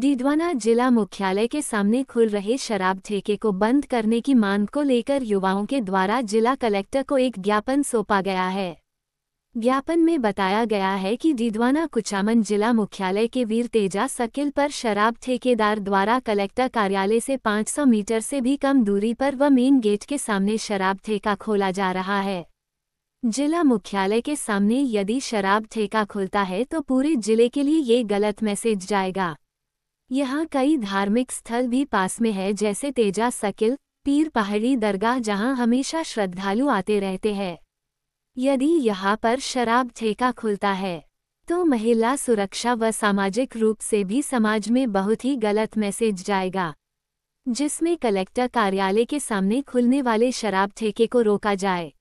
डीडवाना जिला मुख्यालय के सामने खुल रहे शराब ठेके को बंद करने की मांग को लेकर युवाओं के द्वारा जिला कलेक्टर को एक ज्ञापन सौंपा गया है ज्ञापन में बताया गया है कि डीडवाना कुचामन जिला मुख्यालय के वीर तेजा सकिल पर शराब ठेकेदार द्वारा कलेक्टर कार्यालय से 500 मीटर से भी कम दूरी पर व मेन गेट के सामने शराब ठेका खोला जा रहा है जिला मुख्यालय के सामने यदि शराब ठेका खुलता है तो पूरे जिले के लिए ये गलत मैसेज जाएगा यहाँ कई धार्मिक स्थल भी पास में है जैसे तेजा सकिल पीर पहाड़ी दरगाह जहाँ हमेशा श्रद्धालु आते रहते हैं यदि यहाँ पर शराब ठेका खुलता है तो महिला सुरक्षा व सामाजिक रूप से भी समाज में बहुत ही गलत मैसेज जाएगा जिसमें कलेक्टर कार्यालय के सामने खुलने वाले शराब ठेके को रोका जाए